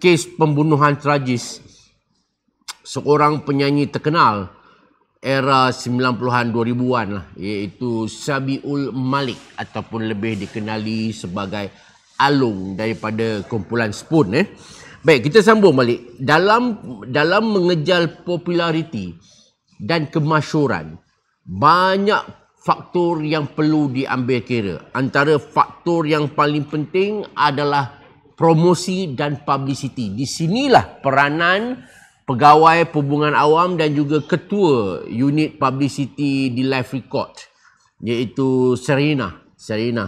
kes pembunuhan tragis seorang penyanyi terkenal era 90-an 2000-an lah iaitu Sabiul Malik ataupun lebih dikenali sebagai Alung daripada kumpulan Spoon eh. Baik, kita sambung balik. Dalam dalam mengejar populariti dan kemasyuran, banyak faktor yang perlu diambil kira. Antara faktor yang paling penting adalah promosi dan publicity. Di sinilah peranan pegawai hubungan awam dan juga ketua unit publicity di Live Record iaitu Serina. Serina.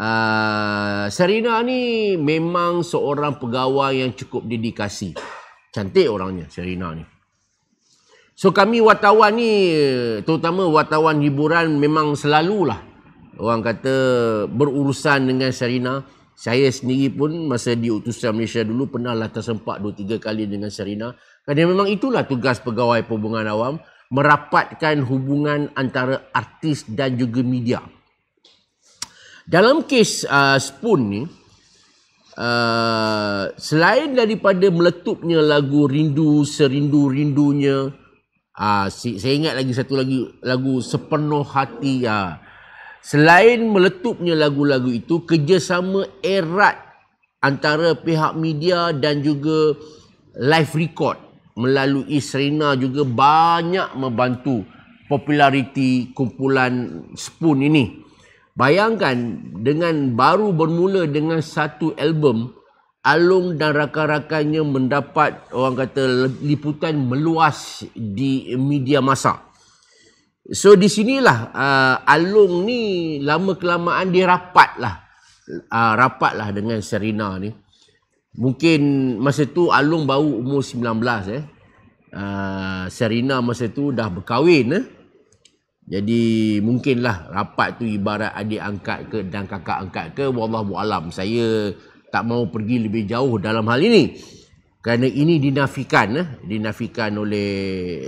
Uh, ah, Serena ni memang seorang pegawai yang cukup dedikasi. Cantik orangnya Serina ni. So kami wartawan ni terutama wartawan hiburan memang selalulah orang kata berurusan dengan Serina. Saya sendiri pun masa diutusan Malaysia dulu pernahlah tersempak dua tiga kali dengan Serina. Kerana memang itulah tugas pegawai perhubungan awam. Merapatkan hubungan antara artis dan juga media. Dalam kes uh, Spoon ni, Uh, selain daripada meletupnya lagu rindu serindu-rindunya uh, saya ingat lagi satu lagi lagu sepenuh hati ah uh, Selain meletupnya lagu-lagu itu, kerjasama erat antara pihak media dan juga live record melalui Serena juga banyak membantu populariti kumpulan Spoon ini. Bayangkan dengan baru bermula dengan satu album, Alung dan rakan-rakannya mendapat orang kata liputan meluas di media masa. So di sinilah uh, Alung ni lama kelamaan dia rapat lah. Uh, rapat lah dengan Serina ni. Mungkin masa tu Alung baru umur 19 eh. Uh, Serina masa tu dah berkahwin eh. Jadi mungkinlah rapat tu ibarat adik angkat ke dan kakak angkat ke. alam. saya tak mau pergi lebih jauh dalam hal ini kerana ini dinafikan eh, dinafikan oleh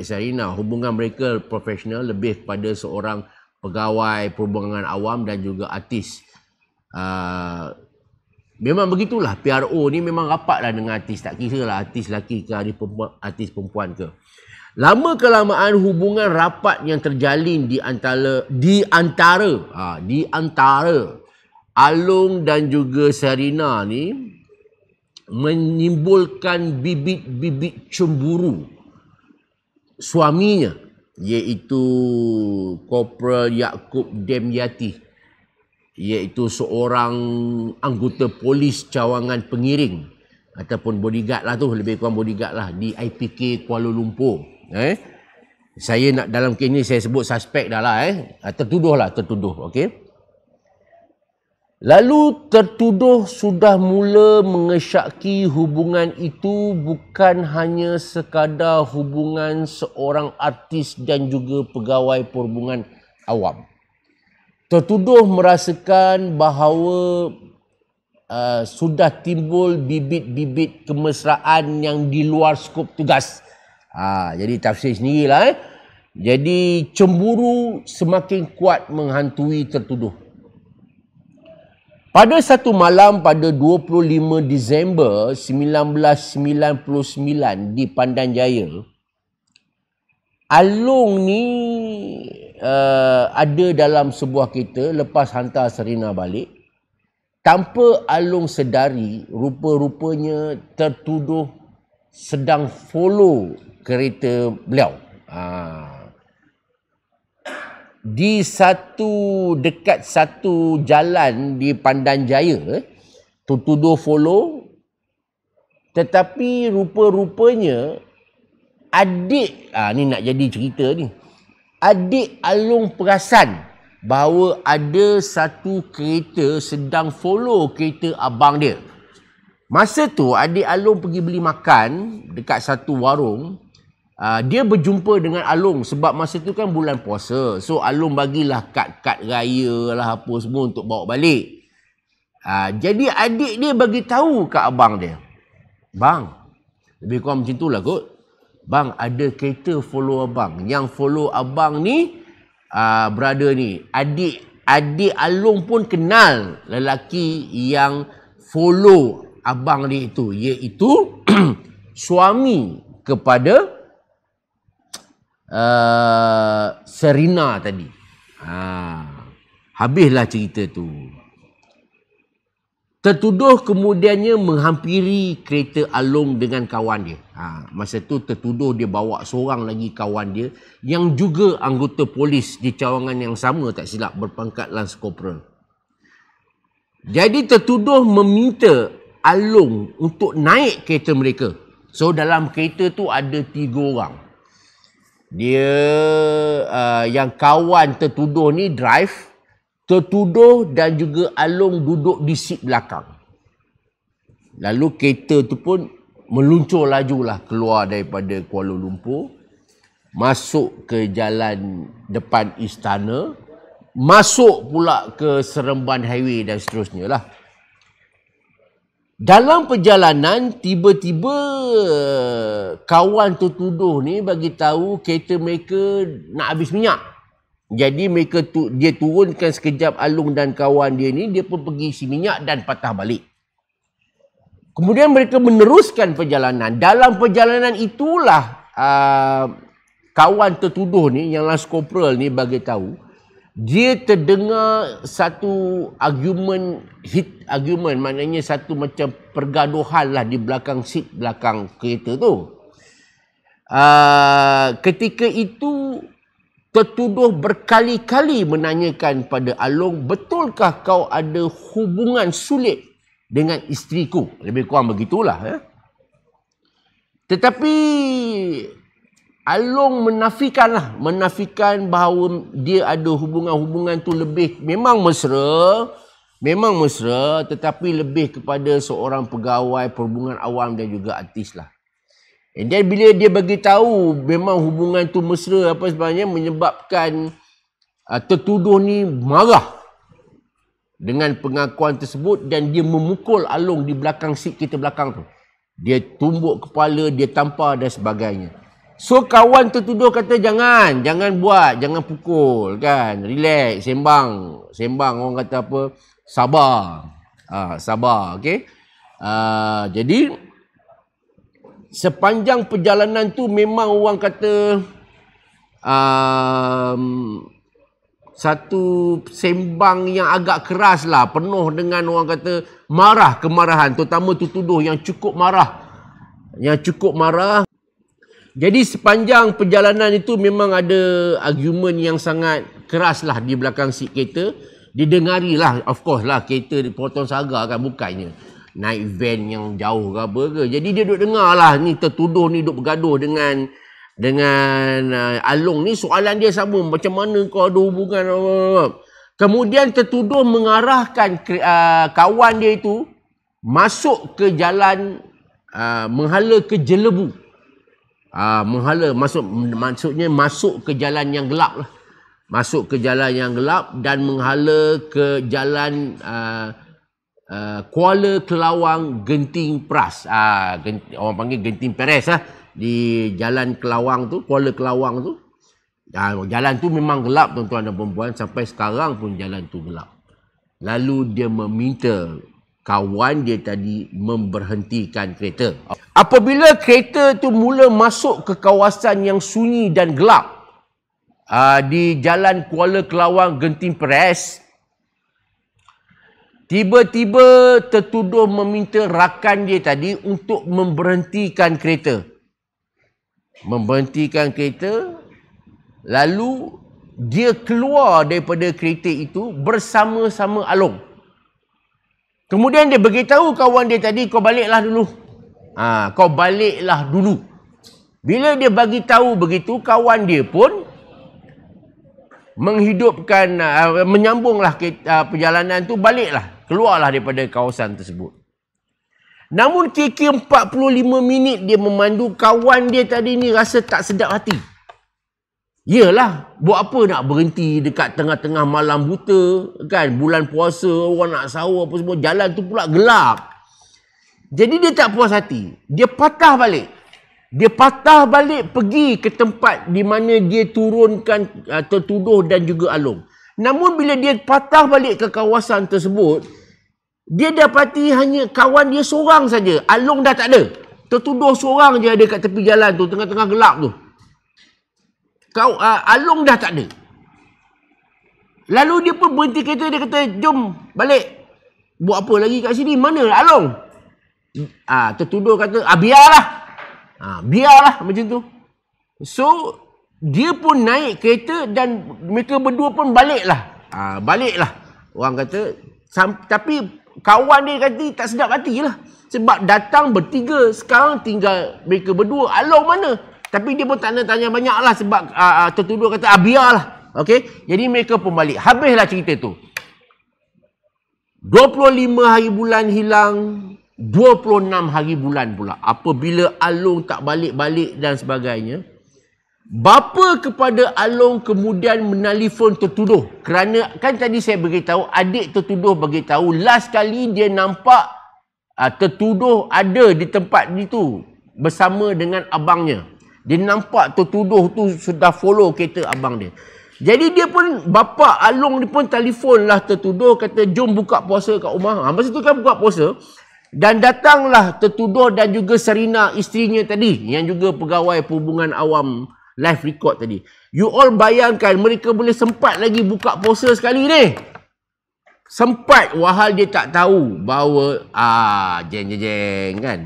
Sarina hubungan mereka profesional lebih kepada seorang pegawai perhubungan awam dan juga artis. Uh, memang begitulah PRO ni memang rapatlah dengan artis tak kira lah artis lelaki ke artis perempuan, artis perempuan ke. Lama kelamaan hubungan rapat yang terjalin di antara di antara uh, di antara Alung dan juga Sarina ni menimbulkan bibit-bibit cemburu suaminya iaitu Korporal Yaakob Demyati iaitu seorang anggota polis cawangan pengiring ataupun bodyguard lah tu lebih kurang bodyguard lah di IPK Kuala Lumpur eh saya nak dalam kes saya sebut suspek dah lah eh ah, tertuduh lah tertuduh okey Lalu tertuduh sudah mula mengesyaki hubungan itu bukan hanya sekadar hubungan seorang artis dan juga pegawai perhubungan awam. Tertuduh merasakan bahawa uh, sudah timbul bibit-bibit kemesraan yang di luar skop tugas. Ha, jadi tafsir sendirilah. Eh. Jadi cemburu semakin kuat menghantui tertuduh. Pada satu malam pada 25 Disember 1999 di Pandan Jaya, Alung ni uh, ada dalam sebuah kereta lepas hantar Serena balik. Tanpa Alung sedari, rupa-rupanya tertuduh sedang follow kereta beliau. Haa. Uh di satu dekat satu jalan di Pandan Jaya do follow tetapi rupa-rupanya adik ah ni nak jadi cerita ni adik Alung perasan bahawa ada satu kereta sedang follow kereta abang dia masa tu adik Alung pergi beli makan dekat satu warung Uh, dia berjumpa dengan Alung sebab masa tu kan bulan puasa. So Alung bagilah kad-kad raya lah apa semua untuk bawa balik. Uh, jadi adik dia bagi tahu ke abang dia. Bang, lebih kurang macam tu lah kot. Bang, ada kereta follow abang. Yang follow abang ni, uh, brother ni. Adik adik Alung pun kenal lelaki yang follow abang dia itu. Iaitu suami kepada... Eh, Serina tadi. Ha. Habislah cerita tu. Tertuduh kemudiannya menghampiri kereta Along dengan kawan dia. Ha. Masa tu tertuduh dia bawa seorang lagi kawan dia yang juga anggota polis di cawangan yang sama tak silap berpangkat Lance Corporal. Jadi tertuduh meminta Along untuk naik kereta mereka. So dalam kereta tu ada tiga orang dia uh, yang kawan tertuduh ni drive tertuduh dan juga Along duduk di seat belakang. Lalu kereta tu pun meluncur lajulah keluar daripada Kuala Lumpur masuk ke jalan depan istana masuk pula ke Seremban Highway dan seterusnya lah dalam perjalanan tiba-tiba kawan tertuduh ni bagi tahu kereta mereka nak habis minyak. Jadi mereka tu, dia turunkan sekejap Alung dan kawan dia ni dia pun pergi isi minyak dan patah balik. Kemudian mereka meneruskan perjalanan. Dalam perjalanan itulah uh, kawan tertuduh ni yang las corporal ni bagi tahu dia terdengar satu argument hit argument maknanya satu macam pergaduhan lah di belakang seat belakang kereta tu. Uh, ketika itu tertuduh berkali-kali menanyakan pada Along betulkah kau ada hubungan sulit dengan isteri ku? Lebih kurang begitulah. Eh? Tetapi Alung menafikan lah. Menafikan bahawa dia ada hubungan-hubungan tu lebih. Memang mesra. Memang mesra. Tetapi lebih kepada seorang pegawai perhubungan awam dan juga artis lah. And then bila dia bagi tahu memang hubungan tu mesra apa sebenarnya menyebabkan uh, tertuduh ni marah dengan pengakuan tersebut dan dia memukul Alung di belakang seat kita belakang tu. Dia tumbuk kepala, dia tampar dan sebagainya. So kawan tertuduh kata jangan, jangan buat, jangan pukul kan. Relax, sembang, sembang orang kata apa? Sabar. ha, sabar, okey. Ah, jadi sepanjang perjalanan tu memang orang kata um, satu sembang yang agak keras lah penuh dengan orang kata marah kemarahan terutama tertuduh yang cukup marah yang cukup marah jadi sepanjang perjalanan itu memang ada argument yang sangat keras lah di belakang seat kereta. didengarilah, of course lah kereta di Proton Saga kan bukannya. Naik van yang jauh ke apa ke. Jadi dia duduk dengar lah ni tertuduh ni duduk bergaduh dengan dengan uh, Along ni. Soalan dia sama macam mana kau ada hubungan. Kemudian tertuduh mengarahkan uh, kawan dia itu masuk ke jalan uh, menghala ke jelebu uh, menghala masuk maksudnya masuk ke jalan yang gelap lah masuk ke jalan yang gelap dan menghala ke jalan uh, uh, Kuala Kelawang Genting Pras uh, genting, orang panggil Genting Peres lah di jalan Kelawang tu Kuala Kelawang tu uh, jalan tu memang gelap tuan-tuan dan puan sampai sekarang pun jalan tu gelap lalu dia meminta kawan dia tadi memberhentikan kereta. Okay. Apabila kereta itu mula masuk ke kawasan yang sunyi dan gelap uh, di Jalan Kuala Kelawang Genting Peres, tiba-tiba tertuduh meminta rakan dia tadi untuk memberhentikan kereta. Memberhentikan kereta, lalu dia keluar daripada kereta itu bersama-sama Along. Kemudian dia beritahu kawan dia tadi, kau baliklah dulu. Ha, kau baliklah dulu. Bila dia bagi tahu begitu, kawan dia pun menghidupkan, uh, menyambunglah ke, uh, ha, perjalanan tu baliklah. Keluarlah daripada kawasan tersebut. Namun kiki 45 minit dia memandu kawan dia tadi ni rasa tak sedap hati. Yalah, buat apa nak berhenti dekat tengah-tengah malam buta kan? Bulan puasa, orang nak sahur apa semua, jalan tu pula gelap. Jadi dia tak puas hati. Dia patah balik. Dia patah balik pergi ke tempat di mana dia turunkan atau uh, tuduh dan juga alung. Namun bila dia patah balik ke kawasan tersebut, dia dapati hanya kawan dia seorang saja. Alung dah tak ada. Tertuduh seorang je ada kat tepi jalan tu, tengah-tengah gelap tu. Kau uh, Alung dah tak ada. Lalu dia pun berhenti kereta, dia kata, jom balik. Buat apa lagi kat sini? Mana Alung? ha, tertuduh kata, ah, biarlah. Ha, biarlah macam tu. So, dia pun naik kereta dan mereka berdua pun baliklah. Ha, baliklah. Orang kata, tapi kawan dia kata tak sedap hati lah. Sebab datang bertiga, sekarang tinggal mereka berdua. Along mana? Tapi dia pun tak nak tanya banyak lah sebab uh, uh, tertuduh kata, ah, biarlah. Okay? Jadi mereka pun balik. Habislah cerita tu. 25 hari bulan hilang, 26 hari bulan pula apabila Alung tak balik-balik dan sebagainya bapa kepada Alung kemudian menelefon tertuduh kerana kan tadi saya beritahu adik tertuduh beritahu last kali dia nampak uh, tertuduh ada di tempat itu bersama dengan abangnya dia nampak tertuduh tu sudah follow kereta abang dia jadi dia pun bapa Alung ni pun telefonlah tertuduh kata jom buka puasa kat rumah ha, masa tu kan buka puasa dan datanglah tertuduh dan juga Serina isterinya tadi yang juga pegawai perhubungan awam live record tadi. You all bayangkan mereka boleh sempat lagi buka puasa sekali ni. Sempat wahal dia tak tahu bahawa ah jeng jeng, jeng kan.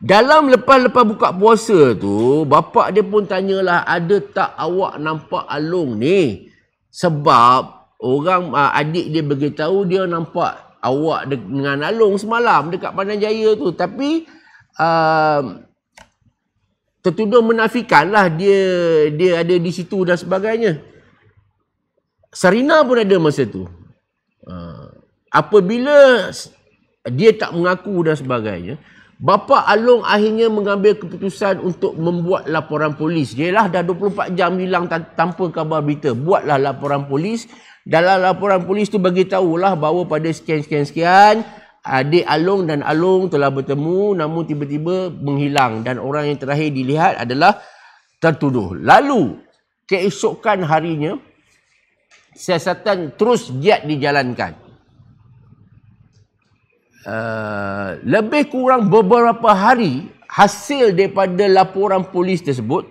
Dalam lepas-lepas buka puasa tu, bapak dia pun tanyalah ada tak awak nampak Alung ni? Sebab orang ah, adik dia beritahu dia nampak awak dengan Alung semalam dekat Pandan Jaya tu. Tapi uh, tertuduh menafikan lah dia, dia ada di situ dan sebagainya. Sarina pun ada masa tu. Uh, apabila dia tak mengaku dan sebagainya. Bapa Alung akhirnya mengambil keputusan untuk membuat laporan polis. lah dah 24 jam hilang tanpa khabar berita. Buatlah laporan polis dalam laporan polis tu bagi tahulah bahawa pada sekian-sekian sekian adik Along dan alung telah bertemu namun tiba-tiba menghilang dan orang yang terakhir dilihat adalah tertuduh. Lalu keesokan harinya siasatan terus giat dijalankan. Uh, lebih kurang beberapa hari hasil daripada laporan polis tersebut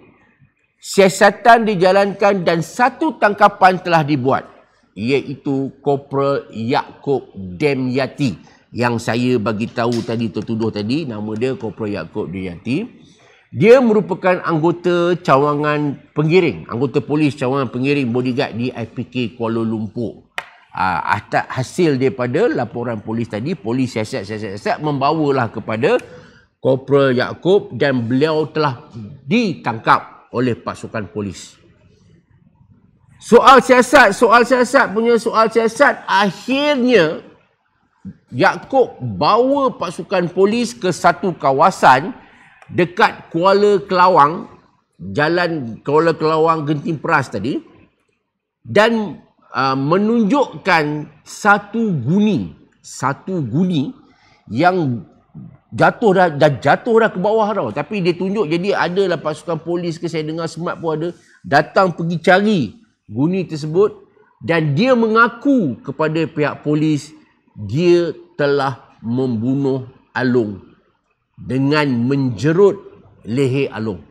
siasatan dijalankan dan satu tangkapan telah dibuat iaitu Corporal Yaakob Demyati yang saya bagi tahu tadi tertuduh tadi nama dia Corporal Yaakob Demyati dia merupakan anggota cawangan pengiring anggota polis cawangan pengiring bodyguard di IPK Kuala Lumpur Uh, hasil daripada laporan polis tadi polis siasat-siasat-siasat membawalah kepada Corporal Yaakob dan beliau telah ditangkap oleh pasukan polis Soal siasat, soal siasat punya soal siasat akhirnya Yakub bawa pasukan polis ke satu kawasan dekat Kuala Kelawang, jalan Kuala Kelawang Genting Peras tadi dan uh, menunjukkan satu guni, satu guni yang jatuh dah, dah jatuh dah ke bawah tau. Tapi dia tunjuk jadi adalah pasukan polis ke saya dengar semat pun ada datang pergi cari guni tersebut dan dia mengaku kepada pihak polis dia telah membunuh Alung dengan menjerut leher Alung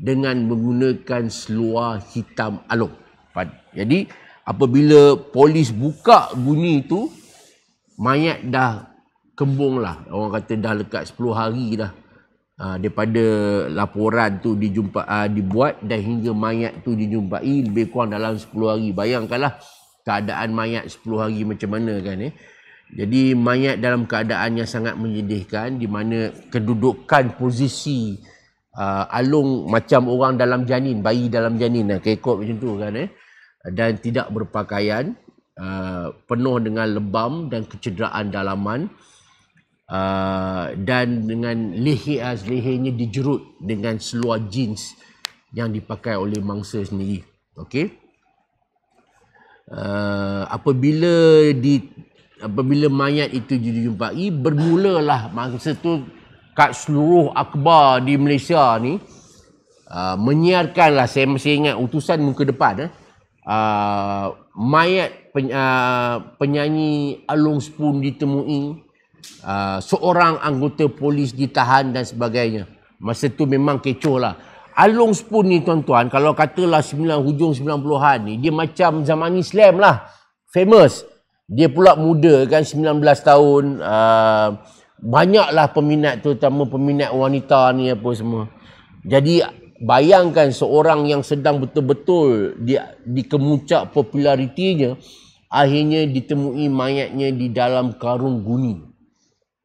dengan menggunakan seluar hitam Alung. Jadi apabila polis buka guni itu mayat dah kembung lah. Orang kata dah lekat 10 hari dah uh, daripada laporan tu dijumpa uh, dibuat dan hingga mayat tu dijumpai lebih kurang dalam 10 hari bayangkanlah keadaan mayat 10 hari macam mana kan eh jadi mayat dalam keadaan yang sangat menyedihkan di mana kedudukan posisi uh, alung macam orang dalam janin bayi dalam janin lah kekok macam tu kan eh dan tidak berpakaian uh, penuh dengan lebam dan kecederaan dalaman uh, dan dengan leher lehernya dijerut dengan seluar jeans yang dipakai oleh mangsa sendiri okey uh, apabila di apabila mayat itu dijumpai bermulalah mangsa tu kat seluruh akbar di Malaysia ni uh, menyiarkanlah saya masih ingat utusan muka depan eh uh, mayat penyanyi Alung Spoon ditemui uh, seorang anggota polis ditahan dan sebagainya. Masa tu memang kecoh lah. Along Spoon ni tuan-tuan, kalau katalah sembilan hujung 90-an ni, dia macam zaman Islam lah. Famous. Dia pula muda kan, 19 tahun. Uh, banyaklah peminat tu terutama peminat wanita ni apa semua. Jadi bayangkan seorang yang sedang betul-betul di, di kemuncak popularitinya, akhirnya ditemui mayatnya di dalam karung guni.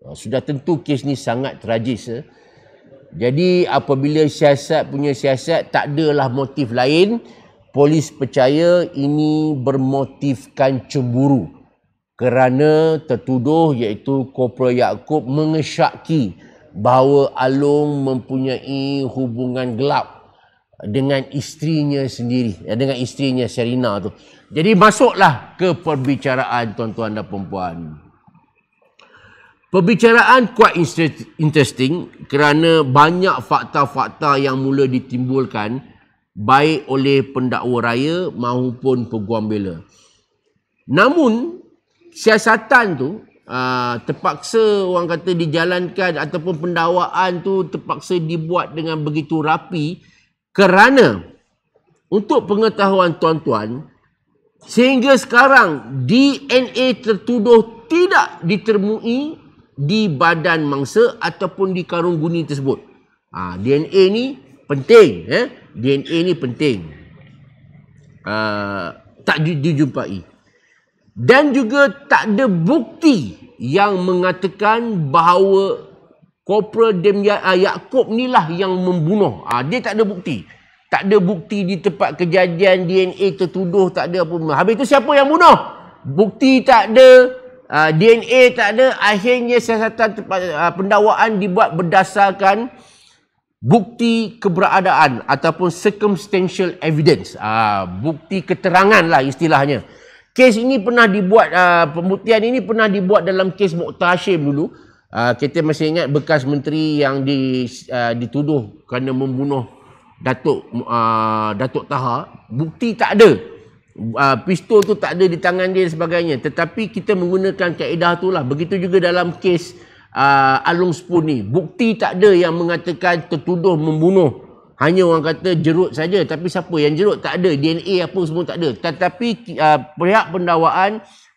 Ha, sudah tentu kes ni sangat tragis. Eh? Jadi apabila siasat punya siasat, tak adalah motif lain. Polis percaya ini bermotifkan cemburu. Kerana tertuduh iaitu Kopra Yaakob mengesyaki bahawa Alung mempunyai hubungan gelap dengan isterinya sendiri. Eh, dengan isterinya Serina tu. Jadi masuklah ke perbicaraan tuan-tuan dan perempuan. Puan. Pembicaraan kuat interesting kerana banyak fakta-fakta yang mula ditimbulkan baik oleh pendakwa raya maupun peguam bela. Namun, siasatan tu ah, terpaksa orang kata dijalankan ataupun pendakwaan tu terpaksa dibuat dengan begitu rapi kerana untuk pengetahuan tuan-tuan, sehingga sekarang DNA tertuduh tidak ditemui di badan mangsa ataupun di karung guni tersebut. Ha, DNA ni penting. Eh? DNA ni penting. Uh, tak dijumpai. Dan juga tak ada bukti yang mengatakan bahawa Korporal Demia ya, uh, ah, Yaakob ni lah yang membunuh. Ha, dia tak ada bukti. Tak ada bukti di tempat kejadian DNA tertuduh. Tak ada apa-apa. Habis tu siapa yang bunuh? Bukti tak ada uh, ah, DNA tak ada akhirnya siasatan uh, pendakwaan dibuat berdasarkan bukti keberadaan ataupun circumstantial evidence uh, bukti keterangan lah istilahnya kes ini pernah dibuat uh, pembuktian ini pernah dibuat dalam kes Mokhtar Hashim dulu uh, kita masih ingat bekas menteri yang di, uh, dituduh kerana membunuh Datuk uh, Datuk Taha bukti tak ada uh, pistol tu tak ada di tangan dia sebagainya tetapi kita menggunakan kaedah itulah begitu juga dalam kes uh, Alung Spoon ni bukti tak ada yang mengatakan tertuduh membunuh hanya orang kata jerut saja tapi siapa yang jerut tak ada DNA apa semua tak ada tetapi uh, pihak pendakwaan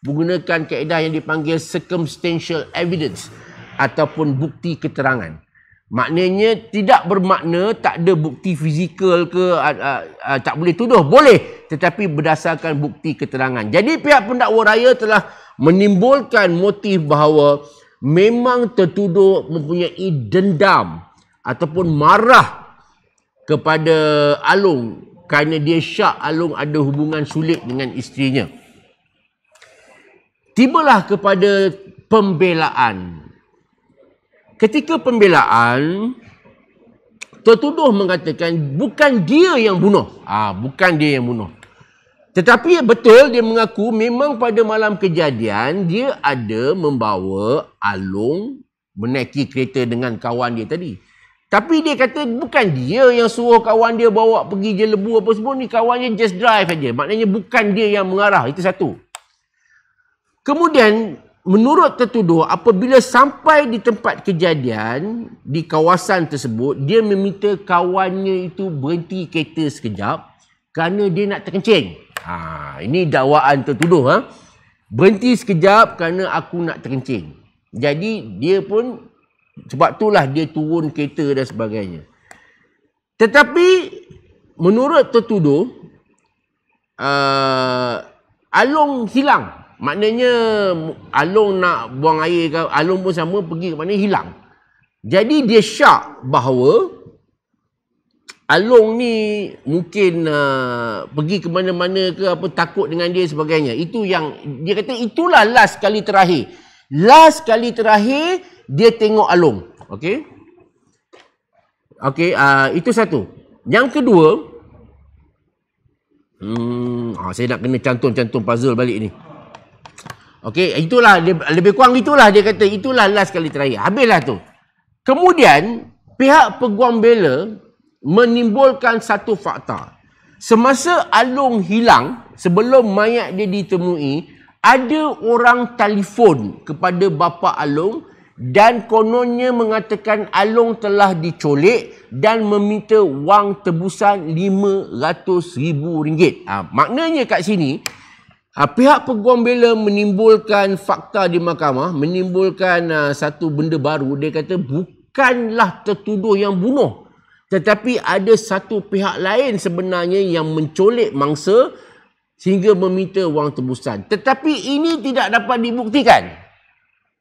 menggunakan kaedah yang dipanggil circumstantial evidence ataupun bukti keterangan Maknanya tidak bermakna tak ada bukti fizikal ke uh, uh, uh, tak boleh tuduh. Boleh. Tetapi berdasarkan bukti keterangan. Jadi pihak pendakwa raya telah menimbulkan motif bahawa memang tertuduh mempunyai dendam ataupun marah kepada Alung kerana dia syak Alung ada hubungan sulit dengan isterinya. Tibalah kepada pembelaan ketika pembelaan tertuduh mengatakan bukan dia yang bunuh ah ha, bukan dia yang bunuh tetapi betul dia mengaku memang pada malam kejadian dia ada membawa alung menaiki kereta dengan kawan dia tadi. Tapi dia kata bukan dia yang suruh kawan dia bawa pergi je lebu apa semua ni. Kawannya just drive aja. Maknanya bukan dia yang mengarah. Itu satu. Kemudian menurut tertuduh apabila sampai di tempat kejadian di kawasan tersebut dia meminta kawannya itu berhenti kereta sekejap kerana dia nak terkencing. Ha ini dakwaan tertuduh ha. Berhenti sekejap kerana aku nak terkencing. Jadi dia pun sebab itulah dia turun kereta dan sebagainya. Tetapi menurut tertuduh uh, Along hilang Maknanya Alung nak buang air ke Alung pun sama pergi ke mana hilang. Jadi dia syak bahawa Alung ni mungkin uh, pergi ke mana-mana ke apa takut dengan dia sebagainya. Itu yang dia kata itulah last kali terakhir. Last kali terakhir dia tengok Alung. Okey. Okey, uh, itu satu. Yang kedua Hmm, ah, saya nak kena cantum-cantum puzzle balik ni. Okey, itulah lebih kurang itulah dia kata itulah last kali terakhir. Habislah tu. Kemudian pihak peguam bela menimbulkan satu fakta. Semasa Alung hilang, sebelum mayat dia ditemui, ada orang telefon kepada bapa Alung dan kononnya mengatakan Alung telah dicolek dan meminta wang tebusan RM500,000. Ha, ah, maknanya kat sini, Ha, pihak peguam bela menimbulkan fakta di mahkamah, menimbulkan uh, satu benda baru. Dia kata bukanlah tertuduh yang bunuh. Tetapi ada satu pihak lain sebenarnya yang mencolik mangsa sehingga meminta wang tebusan. Tetapi ini tidak dapat dibuktikan.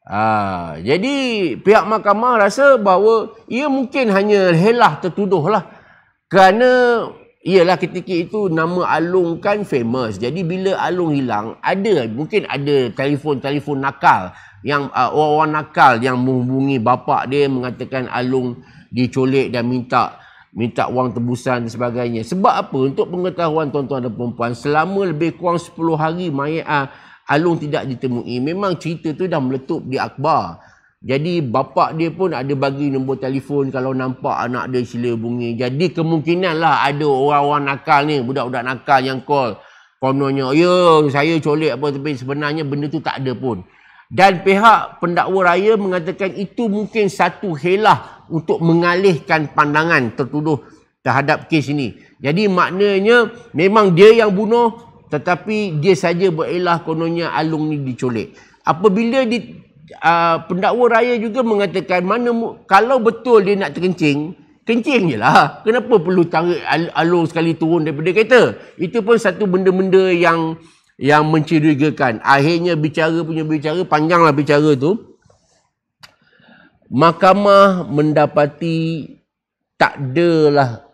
Ha, jadi pihak mahkamah rasa bahawa ia mungkin hanya helah tertuduh lah. Kerana Iyalah ketika itu nama Alung kan famous. Jadi bila Alung hilang, ada mungkin ada telefon-telefon nakal yang uh, orang-orang nakal yang menghubungi bapak dia mengatakan Alung diculik dan minta minta wang tebusan dan sebagainya. Sebab apa? Untuk pengetahuan tuan-tuan dan puan-puan, selama lebih kurang 10 hari mayat uh, Alung tidak ditemui, memang cerita tu dah meletup di akhbar. Jadi bapa dia pun ada bagi nombor telefon kalau nampak anak dia sila bunyi. Jadi kemungkinanlah ada orang-orang nakal ni, budak-budak nakal yang call. Kononnya, ya saya colik apa tapi sebenarnya benda tu tak ada pun. Dan pihak pendakwa raya mengatakan itu mungkin satu helah untuk mengalihkan pandangan tertuduh terhadap kes ini. Jadi maknanya memang dia yang bunuh tetapi dia saja berelah kononnya Alung ni dicolek. Apabila di, uh, pendakwa raya juga mengatakan mana kalau betul dia nak terkencing, kencing je lah. Kenapa perlu tarik alur sekali turun daripada kereta? Itu pun satu benda-benda yang yang mencurigakan. Akhirnya bicara punya bicara, panjanglah bicara tu. Mahkamah mendapati tak adalah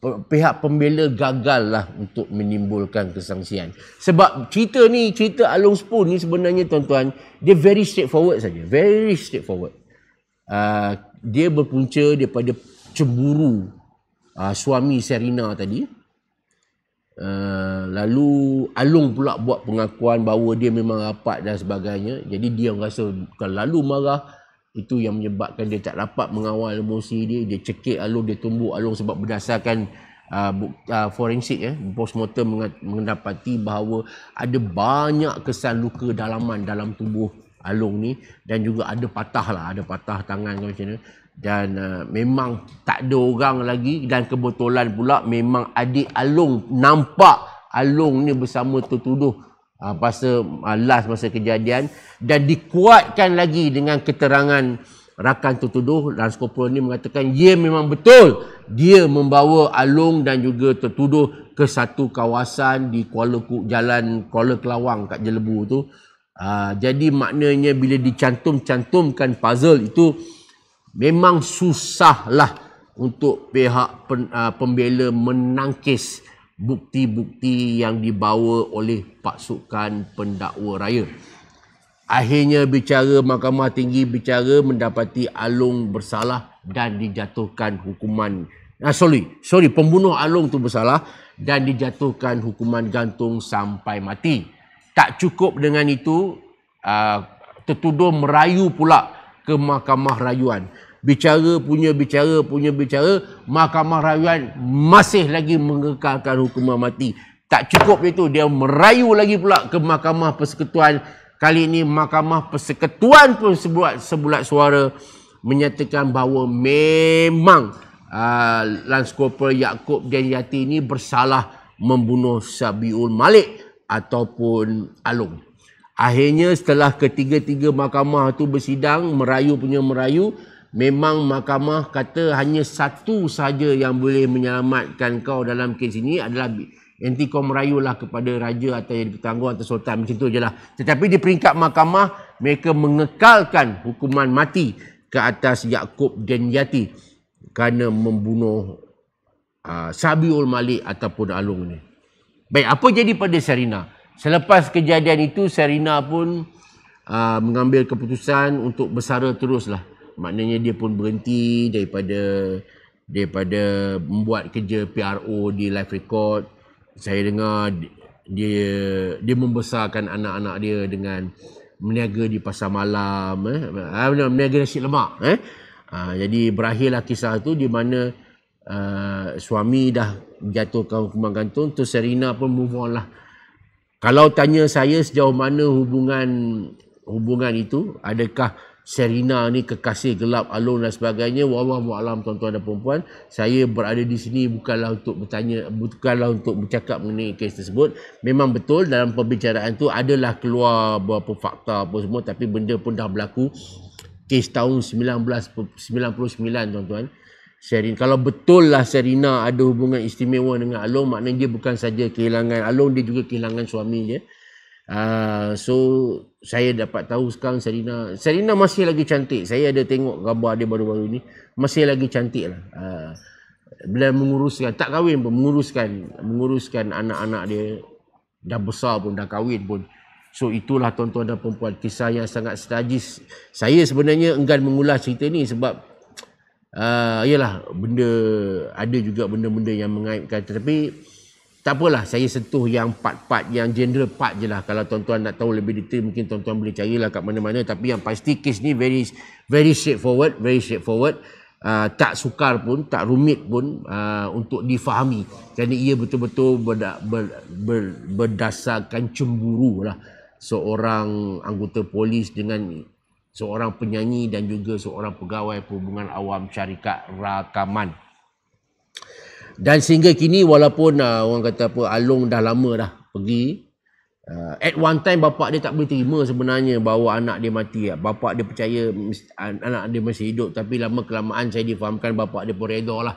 pihak pembela gagal lah untuk menimbulkan kesangsian. Sebab cerita ni, cerita Alung Spoon ni sebenarnya tuan-tuan, dia very straightforward saja. Very straightforward. Uh, dia berpunca daripada cemburu uh, suami Serena tadi. Uh, lalu Alung pula buat pengakuan bahawa dia memang rapat dan sebagainya. Jadi dia rasa kalau lalu marah, itu yang menyebabkan dia tak dapat mengawal emosi dia dia cekik alung dia tumbuk alung sebab berdasarkan uh, uh, forensik ya eh, postmortem mendapati bahawa ada banyak kesan luka dalaman dalam tubuh alung ni dan juga ada patah lah ada patah tangan macam ni dan uh, memang tak ada orang lagi dan kebetulan pula memang adik alung nampak alung ni bersama tertuduh uh, masa uh, last masa kejadian dan dikuatkan lagi dengan keterangan rakan tertuduh Lance Corporal ni mengatakan ia memang betul dia membawa alung dan juga tertuduh ke satu kawasan di Kuala Jalan Kuala Kelawang kat Jelebu tu uh, jadi maknanya bila dicantum-cantumkan puzzle itu memang susahlah untuk pihak pen, uh, pembela menangkis bukti-bukti yang dibawa oleh pasukan pendakwa raya. Akhirnya bicara mahkamah tinggi bicara mendapati Alung bersalah dan dijatuhkan hukuman. Ah, sorry, sorry pembunuh Alung tu bersalah dan dijatuhkan hukuman gantung sampai mati. Tak cukup dengan itu, uh, tertuduh merayu pula ke mahkamah rayuan bicara punya bicara punya bicara mahkamah rayuan masih lagi mengekalkan hukuman mati tak cukup itu dia merayu lagi pula ke mahkamah persekutuan kali ini mahkamah persekutuan pun sebuat sebulat suara menyatakan bahawa memang uh, Lance Corporal Yaakob dan Yati ini bersalah membunuh Sabiul Malik ataupun Alung. Akhirnya setelah ketiga-tiga mahkamah itu bersidang, merayu punya merayu, memang mahkamah kata hanya satu saja yang boleh menyelamatkan kau dalam kes ini adalah nanti kau merayulah kepada raja atau yang dipertanggung atau sultan macam tu je lah. Tetapi di peringkat mahkamah, mereka mengekalkan hukuman mati ke atas Yaakob dan Yati kerana membunuh uh, Sabiul Malik ataupun Alung ini. Baik, apa jadi pada Serina? Selepas kejadian itu, Serina pun uh, mengambil keputusan untuk bersara teruslah maknanya dia pun berhenti daripada daripada membuat kerja PRO di Life Record. Saya dengar dia dia membesarkan anak-anak dia dengan meniaga di pasar malam eh ah, meniaga nasi lemak eh ha, jadi berakhirlah kisah itu di mana uh, suami dah jatuhkan hukuman gantung tu Serina pun move on lah kalau tanya saya sejauh mana hubungan hubungan itu adakah Serina ni kekasih gelap alun dan sebagainya wallahu alam tuan-tuan dan puan saya berada di sini bukanlah untuk bertanya bukanlah untuk bercakap mengenai kes tersebut memang betul dalam perbincangan tu adalah keluar beberapa fakta apa semua tapi benda pun dah berlaku kes tahun 1999 tuan-tuan Serina kalau betul lah Serina ada hubungan istimewa dengan Alon maknanya dia bukan saja kehilangan Alon dia juga kehilangan suaminya. Ah, so saya dapat tahu sekarang Sarina. Sarina masih lagi cantik. Saya ada tengok gambar dia baru-baru ni masih lagi cantik lah. Ah, bila menguruskan tak kahwin pun menguruskan menguruskan anak-anak dia dah besar pun dah kahwin pun. So itulah tuan-tuan dan perempuan kisah yang sangat strategis. Saya sebenarnya enggan mengulas cerita ni sebab uh, yalah benda ada juga benda-benda yang mengaibkan tetapi tak apalah saya sentuh yang part-part yang general part je lah kalau tuan-tuan nak tahu lebih detail mungkin tuan-tuan boleh carilah kat mana-mana tapi yang pasti kes ni very very straightforward very straightforward uh, tak sukar pun tak rumit pun uh, untuk difahami kerana ia betul-betul berda, ber, ber, berdasarkan cemburu lah seorang anggota polis dengan seorang penyanyi dan juga seorang pegawai perhubungan awam syarikat rakaman dan sehingga kini walaupun uh, orang kata apa Along dah lama dah pergi uh, at one time bapak dia tak boleh terima sebenarnya bahawa anak dia mati ya. bapak dia percaya anak dia masih hidup tapi lama kelamaan saya difahamkan bapak dia pun reda lah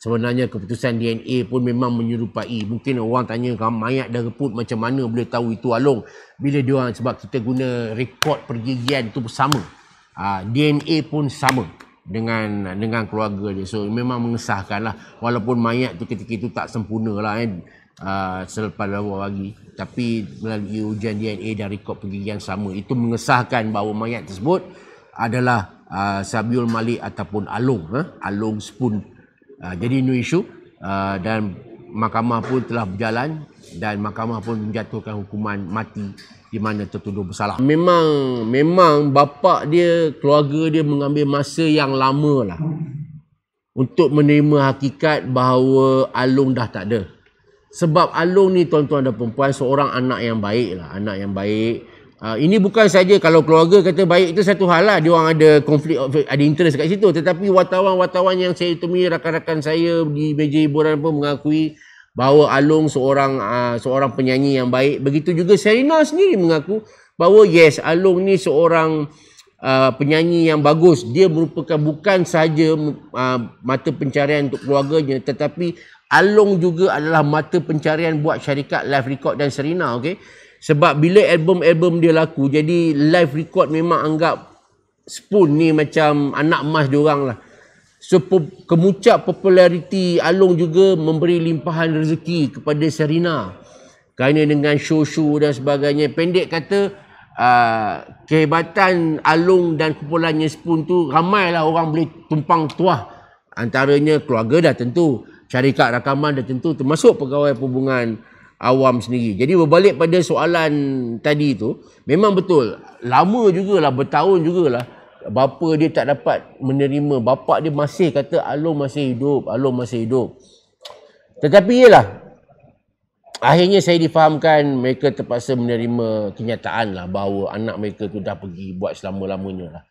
sebenarnya keputusan DNA pun memang menyerupai mungkin orang tanya mayat dah reput macam mana boleh tahu itu Along bila dia sebab kita guna rekod pergigian tu sama uh, DNA pun sama dengan dengan keluarga dia. So memang mengesahkan lah. Walaupun mayat tu ketika itu tak sempurna lah eh. Uh, selepas lewat pagi tapi melalui ujian DNA dan rekod pergigian sama itu mengesahkan bahawa mayat tersebut adalah uh, Sabiul Malik ataupun Alung, eh? Along Spoon uh, ah, jadi new issue uh, dan mahkamah pun telah berjalan dan mahkamah pun menjatuhkan hukuman mati di mana tertuduh bersalah. Memang memang bapa dia keluarga dia mengambil masa yang lama lah untuk menerima hakikat bahawa Alung dah tak ada. Sebab Alung ni tuan-tuan dan perempuan seorang anak yang baik lah. Anak yang baik. Uh, ini bukan saja kalau keluarga kata baik itu satu hal lah. Dia orang ada konflik, ada interest kat situ. Tetapi wartawan-wartawan yang saya temui rakan-rakan saya di meja hiburan pun mengakui bahawa Alung seorang uh, seorang penyanyi yang baik. Begitu juga Serena sendiri mengaku bahawa yes Alung ni seorang uh, penyanyi yang bagus. Dia merupakan bukan sahaja uh, ah, mata pencarian untuk keluarganya tetapi Alung juga adalah mata pencarian buat syarikat Live Record dan Serena okey. Sebab bila album-album dia laku jadi Live Record memang anggap Spoon ni macam anak emas dia lah. So kemuncak populariti Alung juga memberi limpahan rezeki kepada Serina kerana dengan show-show dan sebagainya. Pendek kata, uh, kehebatan Alung dan kumpulannya Spoon tu ramailah orang boleh tumpang tuah. Antaranya keluarga dah tentu, syarikat rakaman dah tentu, termasuk pegawai perhubungan awam sendiri. Jadi berbalik pada soalan tadi tu, memang betul. Lama jugalah, bertahun jugalah bapa dia tak dapat menerima bapa dia masih kata alum masih hidup alum masih hidup tetapi ialah akhirnya saya difahamkan mereka terpaksa menerima kenyataan lah bahawa anak mereka tu dah pergi buat selama-lamanya lah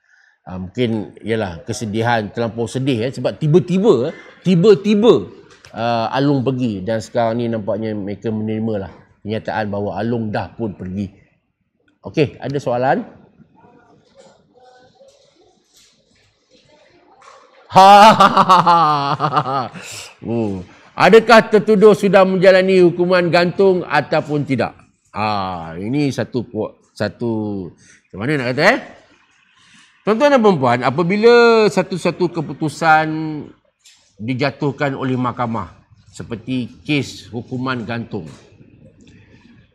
ha, mungkin ialah kesedihan terlampau sedih eh, sebab tiba-tiba eh, tiba-tiba uh, ah, Alung pergi dan sekarang ni nampaknya mereka menerima lah kenyataan bahawa Alung dah pun pergi Okey, ada soalan? Ha. Oh. Adakah tertuduh sudah menjalani hukuman gantung ataupun tidak? Ha, ini satu satu macam mana nak kata eh? Tuan-tuan dan puan apabila satu-satu keputusan dijatuhkan oleh mahkamah seperti kes hukuman gantung.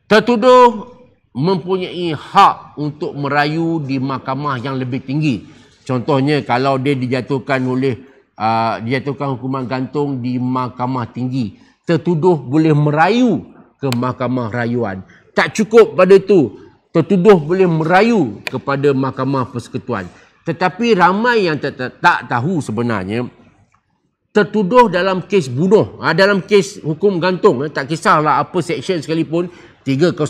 Tertuduh mempunyai hak untuk merayu di mahkamah yang lebih tinggi Contohnya kalau dia dijatuhkan oleh uh, dijatuhkan hukuman gantung di mahkamah tinggi, tertuduh boleh merayu ke mahkamah rayuan. Tak cukup pada itu, tertuduh boleh merayu kepada mahkamah persekutuan. Tetapi ramai yang tak, tak, tak tahu sebenarnya tertuduh dalam kes bunuh, ah, dalam kes hukum gantung, eh, tak kisahlah apa section sekalipun, 302 uh,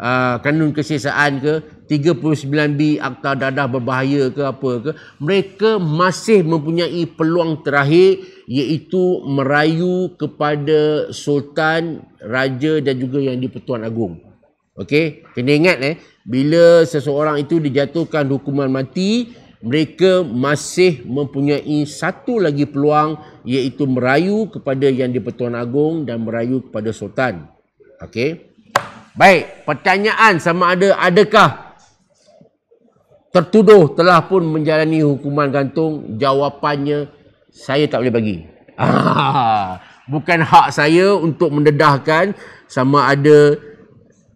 ah, kanun kesiasaan ke, 39B Akta Dadah Berbahaya ke apa ke mereka masih mempunyai peluang terakhir iaitu merayu kepada sultan raja dan juga yang di-Pertuan agung okey kena ingat eh bila seseorang itu dijatuhkan hukuman mati mereka masih mempunyai satu lagi peluang iaitu merayu kepada yang di-Pertuan agung dan merayu kepada sultan okey Baik, pertanyaan sama ada adakah tertuduh telah pun menjalani hukuman gantung jawapannya saya tak boleh bagi bukan hak saya untuk mendedahkan sama ada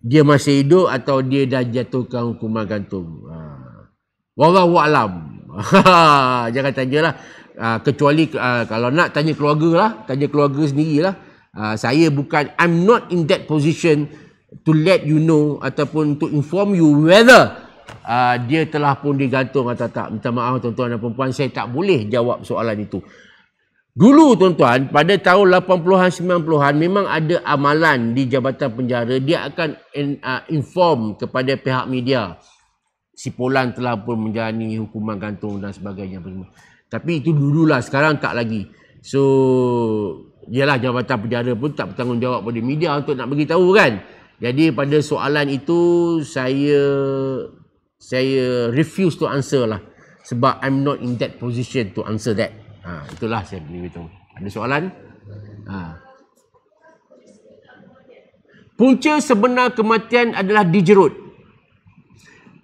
dia masih hidup atau dia dah jatuhkan hukuman gantung ha. wallahu alam jangan tanyalah ha, kecuali ha, kalau nak tanya keluarga lah tanya keluarga sendirilah saya bukan i'm not in that position to let you know ataupun to inform you whether uh, dia telah pun digantung atau tak. Minta maaf tuan-tuan dan perempuan, saya tak boleh jawab soalan itu. Dulu tuan-tuan, pada tahun 80-an, 90-an, memang ada amalan di Jabatan Penjara, dia akan in, uh, inform kepada pihak media. Si Polan telah pun menjalani hukuman gantung dan sebagainya. Tapi itu dululah, sekarang tak lagi. So, ialah Jabatan Penjara pun tak bertanggungjawab pada media untuk nak beritahu kan. Jadi pada soalan itu saya saya refuse to answer lah sebab I'm not in that position to answer that. Ha, itulah saya boleh beritahu. Ada soalan? Ha. Punca sebenar kematian adalah dijerut.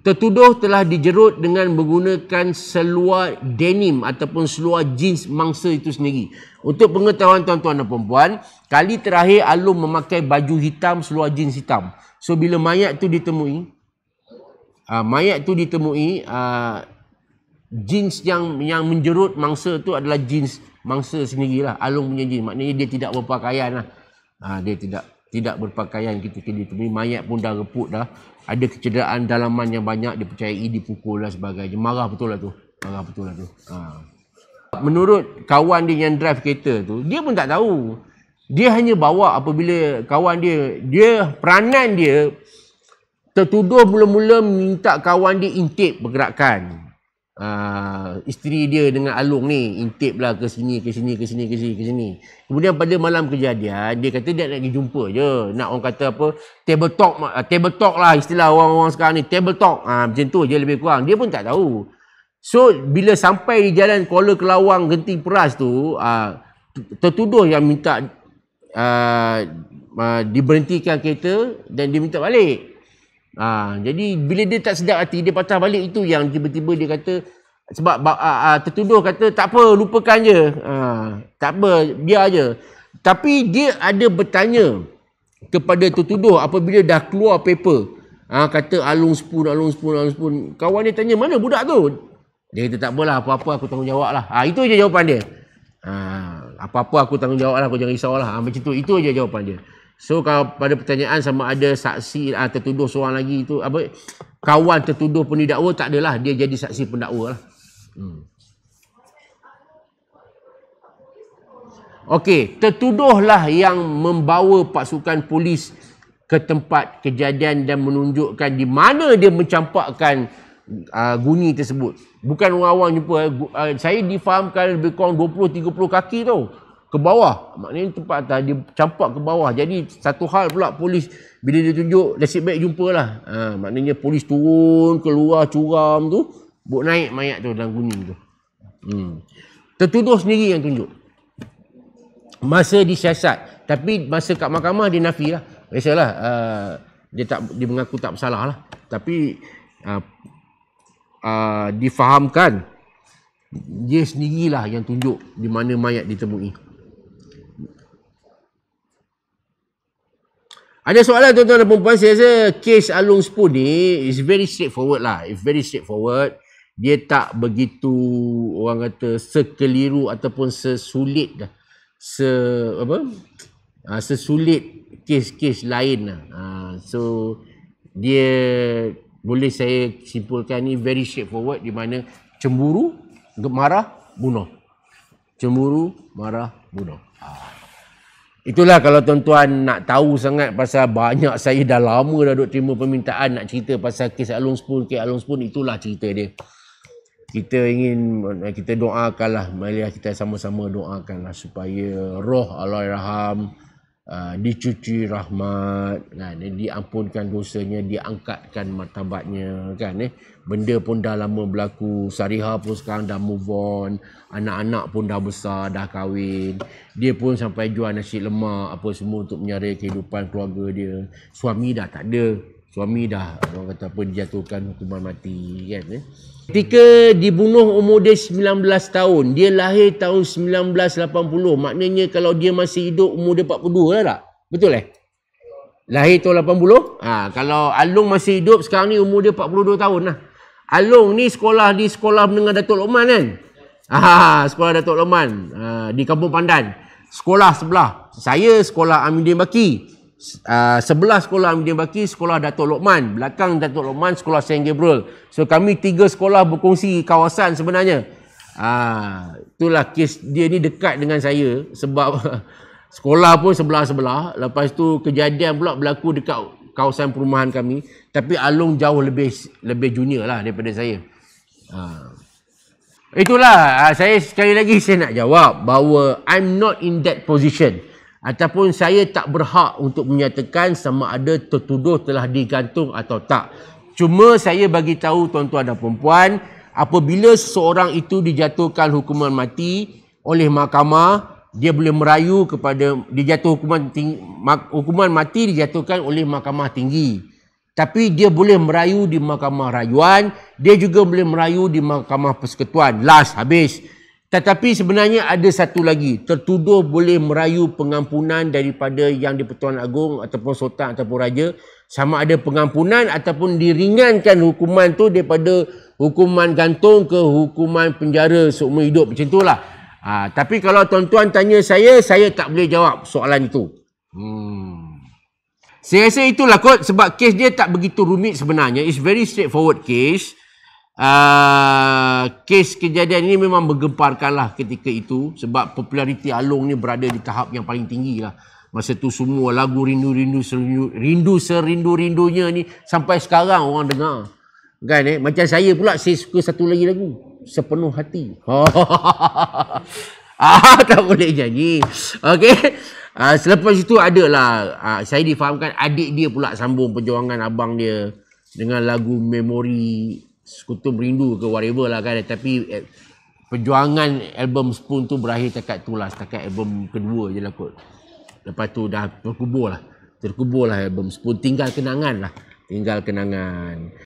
Tertuduh telah dijerut dengan menggunakan seluar denim ataupun seluar jeans mangsa itu sendiri. Untuk pengetahuan tuan-tuan dan perempuan, kali terakhir Alum memakai baju hitam seluar jeans hitam. So, bila mayat itu ditemui, uh, mayat tu ditemui uh, ah, jeans yang yang menjerut mangsa tu adalah jeans mangsa sendirilah alung punya jeans maknanya dia tidak berpakaian lah uh, dia tidak tidak berpakaian kita kini ditemui mayat pun dah reput dah ada kecederaan dalaman yang banyak dipercayai e dipukul dan sebagainya marah betul lah tu marah betul lah tu uh. menurut kawan dia yang drive kereta tu dia pun tak tahu dia hanya bawa apabila kawan dia dia peranan dia Tertuduh mula-mula minta kawan dia intip pergerakan. Uh, isteri dia dengan Alung ni intip lah ke sini, ke sini, ke sini, ke sini, ke sini. Kemudian pada malam kejadian, dia kata dia nak pergi jumpa je. Nak orang kata apa, table talk, uh, table talk lah istilah orang-orang sekarang ni. Table talk, uh, macam tu je lebih kurang. Dia pun tak tahu. So, bila sampai di jalan Kuala Kelawang Genting Peras tu, uh, tertuduh yang minta uh, uh, diberhentikan kereta dan dia minta balik. Ha, jadi bila dia tak sedar hati, dia patah balik itu yang tiba-tiba dia kata sebab ha, ha, tertuduh kata tak apa, lupakan je. Ha, tak apa, biar je. Tapi dia ada bertanya kepada tertuduh apabila dah keluar paper. Ha, kata alung spoon, alung spoon, alung spoon. Kawan dia tanya, mana budak tu? Dia kata tak apalah, apa-apa aku tanggungjawab lah. Ha, itu je jawapan dia. Ha, apa-apa aku tanggungjawab lah, aku jangan risau lah. Ha, macam tu, itu je jawapan dia. So kalau pada pertanyaan sama ada saksi ah, tertuduh seorang lagi itu apa kawan tertuduh pun didakwa tak adalah dia jadi saksi pendakwa lah. Hmm. Okey, tertuduhlah yang membawa pasukan polis ke tempat kejadian dan menunjukkan di mana dia mencampakkan uh, guni tersebut. Bukan orang awam jumpa. Uh, saya difahamkan lebih kurang 20-30 kaki tu ke bawah. Maknanya tempat atas dia campak ke bawah. Jadi satu hal pula polis bila dia tunjuk nasib baik jumpa lah. Ha, maknanya polis turun keluar curam tu. Buat naik mayat tu dalam gunung tu. Hmm. Tertuduh sendiri yang tunjuk. Masa disiasat. Tapi masa kat mahkamah dia nafi lah. Biasalah uh, dia, tak, dia mengaku tak bersalah lah. Tapi uh, uh, difahamkan dia sendirilah yang tunjuk di mana mayat ditemui. Ada soalan tuan-tuan dan perempuan, saya rasa kes Alung Spoon ni is very straightforward lah. It's very straightforward. Dia tak begitu orang kata sekeliru ataupun sesulit dah. Se, apa? Ha, sesulit kes-kes lain lah. Ha, so, dia boleh saya simpulkan ni very straightforward di mana cemburu, marah, bunuh. Cemburu, marah, bunuh. Ha. Itulah kalau tuan-tuan nak tahu sangat pasal banyak saya dah lama dah duk terima permintaan nak cerita pasal kes Alung Spoon, kes Alung Spoon itulah cerita dia. Kita ingin eh, kita doakanlah Malaysia kita sama-sama doakanlah supaya roh Allah Rahim uh, eh, dicuci rahmat kan, eh, diampunkan dosanya diangkatkan martabatnya kan eh? benda pun dah lama berlaku Sariha pun sekarang dah move on anak-anak pun dah besar dah kahwin dia pun sampai jual nasi lemak apa semua untuk menyara kehidupan keluarga dia suami dah tak ada suami dah orang kata apa dijatuhkan hukuman mati kan eh? ketika dibunuh umur dia 19 tahun dia lahir tahun 1980 maknanya kalau dia masih hidup umur dia 42 lah tak betul eh Lahir tahun 80? Ha, kalau Alung masih hidup sekarang ni umur dia 42 tahun lah. Along ni sekolah di sekolah menengah Datuk Lokman kan? Ah, sekolah Datuk Lokman ah, di Kampung Pandan. Sekolah sebelah. Saya sekolah Amidin Baki. Ah, sebelah sekolah Amidin Baki, sekolah Datuk Lokman. Belakang Datuk Lokman, sekolah St. Gabriel. So kami tiga sekolah berkongsi kawasan sebenarnya. Ah, itulah kes dia ni dekat dengan saya sebab sekolah pun sebelah-sebelah. Lepas tu kejadian pula berlaku dekat kawasan perumahan kami tapi Alung jauh lebih lebih junior lah daripada saya. Ha. Itulah ha, saya sekali lagi saya nak jawab bahawa I'm not in that position ataupun saya tak berhak untuk menyatakan sama ada tertuduh telah digantung atau tak. Cuma saya bagi tahu tuan-tuan dan puan-puan apabila seseorang itu dijatuhkan hukuman mati oleh mahkamah dia boleh merayu kepada dia jatuh hukuman tinggi, hukuman mati dijatuhkan oleh mahkamah tinggi tapi dia boleh merayu di mahkamah rayuan dia juga boleh merayu di mahkamah persekutuan last habis tetapi sebenarnya ada satu lagi tertuduh boleh merayu pengampunan daripada yang di Pertuan Agong ataupun Sultan ataupun Raja sama ada pengampunan ataupun diringankan hukuman tu daripada hukuman gantung ke hukuman penjara seumur hidup macam itulah Ha, tapi kalau tuan-tuan tanya saya, saya tak boleh jawab soalan itu. Hmm. Saya rasa itulah kot sebab kes dia tak begitu rumit sebenarnya. It's very straightforward case. Uh, kes kejadian ini memang bergemparkan lah ketika itu sebab populariti Along ni berada di tahap yang paling tinggi lah masa tu semua lagu rindu-rindu serindu, rindu serindu-rindunya ni sampai sekarang orang dengar kan eh macam saya pula saya suka satu lagi lagu sepenuh hati. Oh. ah, tak boleh janji. Okey. Uh, selepas itu adalah uh, saya difahamkan adik dia pula sambung perjuangan abang dia dengan lagu Memori Sekutu Merindu ke whatever lah kan. Tapi eh, perjuangan album Spoon tu berakhir setakat tu lah. Setakat album kedua je lah kot. Lepas tu dah terkubur lah. Terkubur lah album Spoon. Tinggal kenangan lah. Tinggal kenangan.